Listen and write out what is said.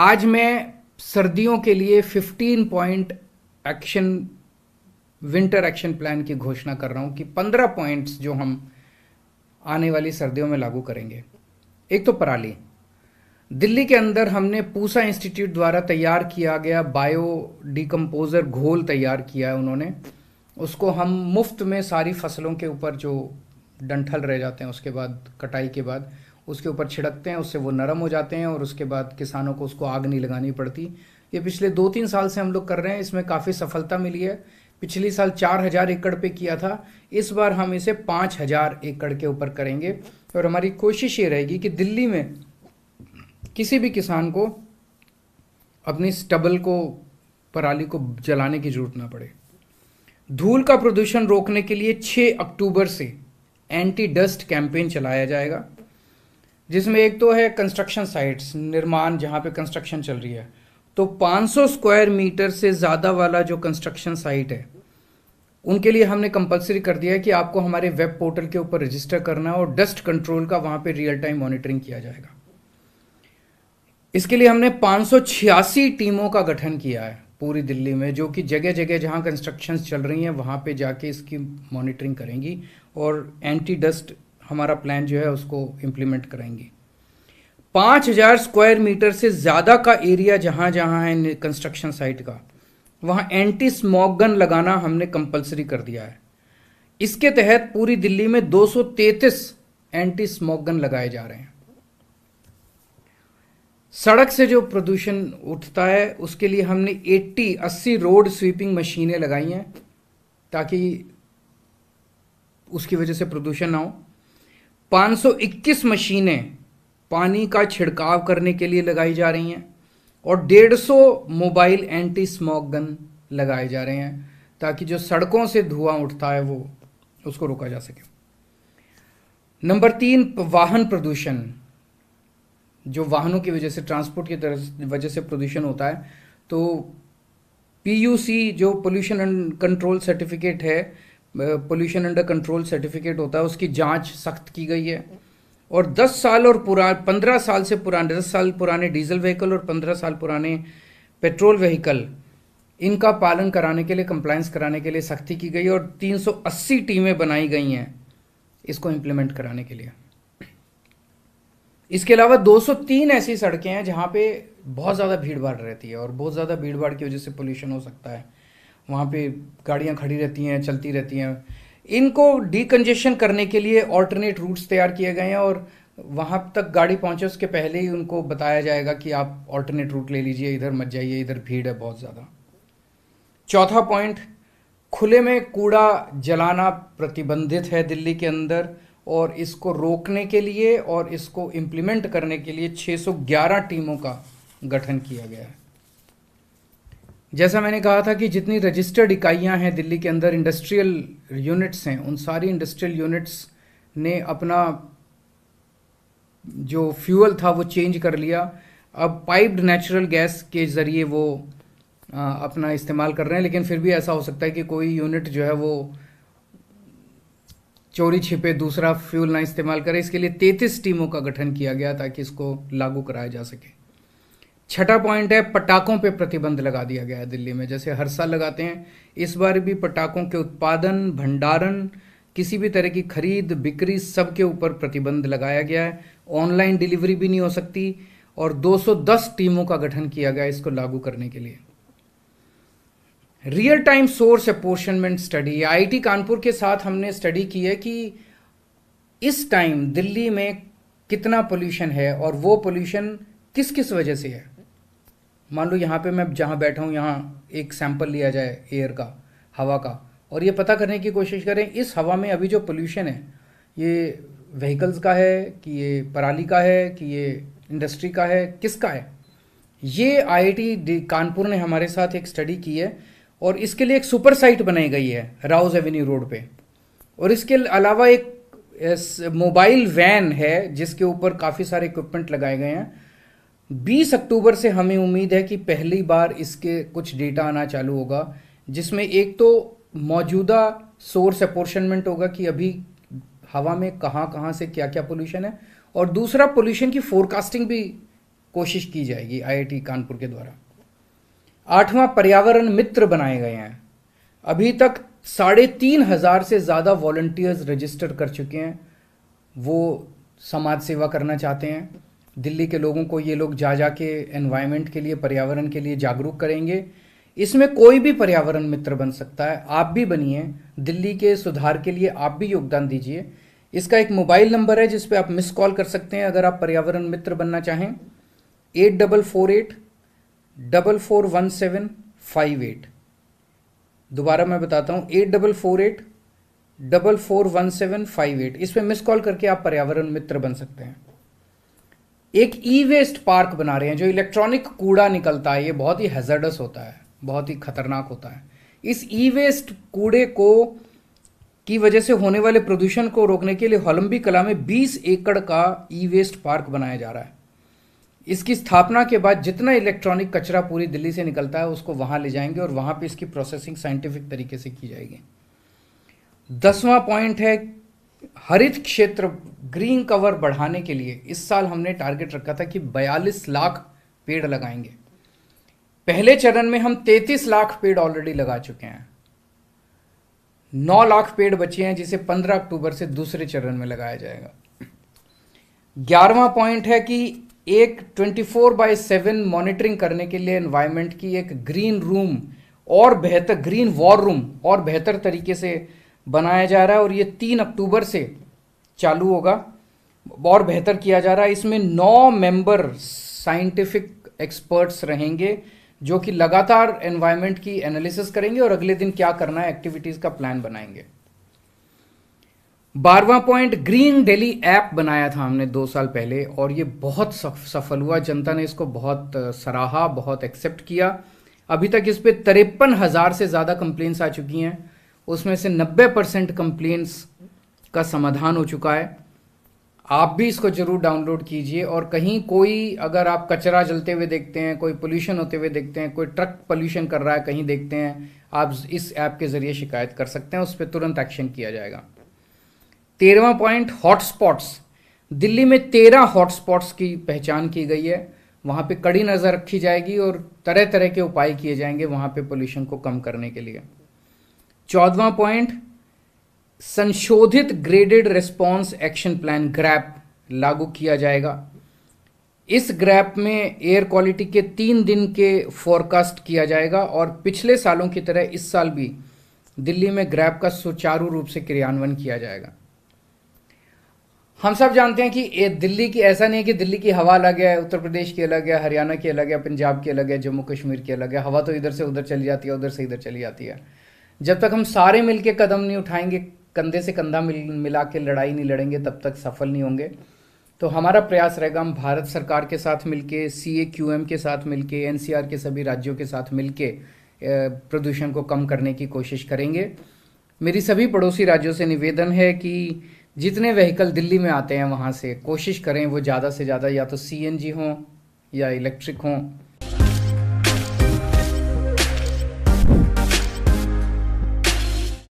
आज मैं सर्दियों के लिए 15 point action winter action plan की घोषणा कर रहा हूं कि 15 पॉइंट्स जो हम आने वाली सर्दियों में लागू करेंगे एक तो पराली दिल्ली के अंदर हमने पूसा इंस्टीट्यूट द्वारा तैयार किया गया बायो डिकम्पोजर घोल तैयार किया है उन्होंने उसको हम मुफ्त में सारी फसलों के ऊपर जो डंठल रह जाते हैं उसके बाद कटाई के बाद उसके ऊपर छिड़कते हैं उससे वो नरम हो जाते हैं और उसके बाद किसानों को उसको आग नहीं लगानी पड़ती ये पिछले दो तीन साल से हम लोग कर रहे हैं इसमें काफ़ी सफलता मिली है पिछली साल चार हज़ार एकड़ पे किया था इस बार हम इसे पाँच हज़ार एकड़ के ऊपर करेंगे और हमारी कोशिश ये रहेगी कि दिल्ली में किसी भी किसान को अपनी स्टबल को पराली को जलाने की जरूरत ना पड़े धूल का प्रदूषण रोकने के लिए 6 अक्टूबर से एंटी डस्ट कैंपेन चलाया जाएगा जिसमें एक तो है कंस्ट्रक्शन साइट्स निर्माण जहाँ पे कंस्ट्रक्शन चल रही है तो 500 स्क्वायर मीटर से ज़्यादा वाला जो कंस्ट्रक्शन साइट है उनके लिए हमने कंपलसरी कर दिया है कि आपको हमारे वेब पोर्टल के ऊपर रजिस्टर करना है और डस्ट कंट्रोल का वहाँ पे रियल टाइम मॉनिटरिंग किया जाएगा इसके लिए हमने पाँच टीमों का गठन किया है पूरी दिल्ली में जो कि जगह जगह जहाँ कंस्ट्रक्शन चल रही हैं वहाँ पे जाके इसकी मॉनिटरिंग करेंगी और एंटी डस्ट हमारा प्लान जो है उसको इम्प्लीमेंट कराएंगे पाँच हज़ार स्क्वायर मीटर से ज़्यादा का एरिया जहाँ जहाँ है कंस्ट्रक्शन साइट का वहाँ एंटी स्मॉक गन लगाना हमने कंपलसरी कर दिया है इसके तहत पूरी दिल्ली में 233 एंटी स्मॉक गन लगाए जा रहे हैं सड़क से जो प्रदूषण उठता है उसके लिए हमने 80 80 रोड स्वीपिंग मशीनें लगाई हैं ताकि उसकी वजह से प्रदूषण ना हो 521 मशीनें पानी का छिड़काव करने के लिए लगाई जा रही हैं और 150 मोबाइल एंटी स्मोक गन लगाए जा रहे हैं ताकि जो सड़कों से धुआं उठता है वो उसको रोका जा सके नंबर तीन वाहन प्रदूषण जो वाहनों की वजह से ट्रांसपोर्ट की तरह वजह से प्रदूषण होता है तो पीयूसी जो पोल्यूशन एंड कंट्रोल सर्टिफिकेट है पोल्यूशन अंडर कंट्रोल सर्टिफिकेट होता है उसकी जांच सख्त की गई है और 10 साल और पुरा पंद्रह साल से पुराने 10 साल पुराने डीजल व्हीकल और 15 साल पुराने पेट्रोल व्हीकल इनका पालन कराने के लिए कंप्लायंस कराने के लिए सख्ती की गई और 380 टीमें बनाई गई हैं इसको इम्प्लीमेंट कराने के लिए इसके अलावा 203 ऐसी सड़कें हैं जहाँ पे बहुत ज़्यादा भीड़ भाड़ रहती है और बहुत ज़्यादा भीड़ भाड़ की वजह से पोल्यूशन हो सकता है वहाँ पे गाड़ियाँ खड़ी रहती हैं चलती रहती हैं इनको डिकन्जेशन करने के लिए ऑल्टरनेट रूट्स तैयार किए गए हैं और वहाँ तक गाड़ी पहुँचे उसके पहले ही उनको बताया जाएगा कि आप ऑल्टरनेट रूट ले लीजिए इधर मत जाइए इधर भीड़ है बहुत ज़्यादा चौथा पॉइंट खुले में कूड़ा जलाना प्रतिबंधित है दिल्ली के अंदर और इसको रोकने के लिए और इसको इम्प्लीमेंट करने के लिए 611 टीमों का गठन किया गया है जैसा मैंने कहा था कि जितनी रजिस्टर्ड इकाइयां हैं दिल्ली के अंदर इंडस्ट्रियल यूनिट्स हैं उन सारी इंडस्ट्रियल यूनिट्स ने अपना जो फ्यूल था वो चेंज कर लिया अब पाइप्ड नेचुरल गैस के ज़रिए वो आ, अपना इस्तेमाल कर रहे हैं लेकिन फिर भी ऐसा हो सकता है कि कोई यूनिट जो है वो चोरी छिपे दूसरा फ्यूल ना इस्तेमाल करे इसके लिए तैतीस टीमों का गठन किया गया ताकि इसको लागू कराया जा सके छठा पॉइंट है पटाखों पे प्रतिबंध लगा दिया गया है दिल्ली में जैसे हर साल लगाते हैं इस बार भी पटाखों के उत्पादन भंडारण किसी भी तरह की खरीद बिक्री सब के ऊपर प्रतिबंध लगाया गया है ऑनलाइन डिलीवरी भी नहीं हो सकती और 210 टीमों का गठन किया गया इसको लागू करने के लिए real time source apportionment study IIT Kanpur के साथ हमने स्टडी की है कि इस टाइम दिल्ली में कितना पोल्यूशन है और वो पोल्यूशन किस किस वजह से है मान लो यहाँ पे मैं जहाँ बैठा हूँ यहाँ एक सैंपल लिया जाए एयर का हवा का और ये पता करने की कोशिश करें इस हवा में अभी जो पोल्यूशन है ये व्हीकल्स का है कि ये पराली का है कि ये इंडस्ट्री का है किसका है ये आईआईटी कानपुर ने हमारे साथ एक स्टडी की है और इसके लिए एक सुपर साइट बनाई गई है राउज एवेन्यू रोड पे और इसके अलावा एक मोबाइल वैन है जिसके ऊपर काफ़ी सारे इक्विपमेंट लगाए गए हैं 20 अक्टूबर से हमें उम्मीद है कि पहली बार इसके कुछ डेटा आना चालू होगा जिसमें एक तो मौजूदा सोर्स अपोर्शनमेंट होगा कि अभी हवा में कहाँ कहाँ से क्या क्या पोल्यूशन है और दूसरा पोल्यूशन की फोरकास्टिंग भी कोशिश की जाएगी आईआईटी कानपुर के द्वारा आठवां पर्यावरण मित्र बनाए गए हैं अभी तक साढ़े तीन हज़ार से ज़्यादा वॉल्टियर्स रजिस्टर कर चुके हैं वो समाज सेवा करना चाहते हैं दिल्ली के लोगों को ये लोग जा जा के एनवायरमेंट के लिए पर्यावरण के लिए जागरूक करेंगे इसमें कोई भी पर्यावरण मित्र बन सकता है आप भी बनिए दिल्ली के सुधार के लिए आप भी योगदान दीजिए इसका एक मोबाइल नंबर है जिसपे आप मिस कॉल कर सकते हैं अगर आप पर्यावरण मित्र बनना चाहें eight double four eight double four one seven five eight दोबारा मैं बताता हूँ eight double four eight double four one seven five eight इस पर मिस कॉल करके आप पर्यावरण मित्र बन सकते हैं एक ई वेस्ट पार्क बना रहे हैं जो इलेक्ट्रॉनिक कूड़ा निकलता है ये बहुत ही हैजर्डस होता है बहुत ही खतरनाक होता है इस ई वेस्ट कूड़े को की वजह से होने वाले प्रदूषण को रोकने के लिए होलम्बी कला में 20 एकड़ का ई वेस्ट पार्क बनाया जा रहा है इसकी स्थापना के बाद जितना इलेक्ट्रॉनिक कचरा पूरी दिल्ली से निकलता है उसको वहां ले जाएंगे और वहां पे इसकी प्रोसेसिंग साइंटिफिक तरीके से की जाएगी दसवां पॉइंट है हरित क्षेत्र ग्रीन कवर बढ़ाने के लिए इस साल हमने टारगेट रखा था कि 42 लाख पेड़ लगाएंगे पहले चरण में हम 33 लाख पेड़ ऑलरेडी लगा चुके हैं 9 लाख पेड़ बचे हैं जिसे 15 अक्टूबर से दूसरे चरण में लगाया जाएगा ग्यारहवा पॉइंट है कि एक 24 फोर बाई सेवन मॉनिटरिंग करने के लिए एनवायरमेंट की एक ग्रीन रूम और बेहतर ग्रीन वॉर रूम और बेहतर तरीके से बनाया जा रहा है और ये तीन अक्टूबर से चालू होगा और बेहतर किया जा रहा है इसमें नौ मेंबर साइंटिफिक एक्सपर्ट्स रहेंगे जो कि लगातार एनवायरमेंट की एनालिसिस करेंगे और अगले दिन क्या करना है एक्टिविटीज का प्लान बनाएंगे बारवा पॉइंट ग्रीन डेली ऐप बनाया था हमने दो साल पहले और ये बहुत सफल हुआ जनता ने इसको बहुत सराहा बहुत एक्सेप्ट किया अभी तक इस पर तिरपन हज़ार से ज़्यादा कंप्लेन्स आ चुकी हैं उसमें से 90 परसेंट कंप्लेंट्स का समाधान हो चुका है आप भी इसको ज़रूर डाउनलोड कीजिए और कहीं कोई अगर आप कचरा जलते हुए देखते हैं कोई पोल्यूशन होते हुए देखते हैं कोई ट्रक पोल्यूशन कर रहा है कहीं देखते हैं आप इस ऐप के ज़रिए शिकायत कर सकते हैं उस पर तुरंत एक्शन किया जाएगा तेरहवा पॉइंट हॉटस्पॉट्स दिल्ली में तेरह हॉटस्पॉट्स की पहचान की गई है वहाँ पे कड़ी नज़र रखी जाएगी और तरह तरह के उपाय किए जाएंगे वहाँ पे पोल्यूशन को कम करने के लिए चौदवा पॉइंट संशोधित graded response action plan GRAP लागू किया जाएगा इस ग्रैप में एयर क्वालिटी के तीन दिन के फोरकास्ट किया जाएगा और पिछले सालों की तरह इस साल भी दिल्ली में ग्रैप का सुचारू रूप से क्रियान्वयन किया जाएगा हम सब जानते हैं कि ये दिल्ली की ऐसा नहीं है कि दिल्ली की हवा अलग है उत्तर प्रदेश की अलग है हरियाणा की अलग है पंजाब की अलग है जम्मू कश्मीर की अलग है हवा तो इधर से उधर चली जाती है उधर से इधर चली जाती है जब तक हम सारे मिलके कदम नहीं उठाएंगे कंधे से कंधा मिल मिला के लड़ाई नहीं लड़ेंगे तब तक सफल नहीं होंगे तो हमारा प्रयास रहेगा हम भारत सरकार के साथ मिलके सी ए क्यू एम के साथ मिलके एन सी आर के सभी राज्यों के साथ मिलके प्रदूषण को कम करने की कोशिश करेंगे मेरी सभी पड़ोसी राज्यों से निवेदन है कि जितने व्हीकल दिल्ली में आते हैं वहाँ से कोशिश करें वो ज़्यादा से ज़्यादा या तो सी एन जी हों या इलेक्ट्रिक हों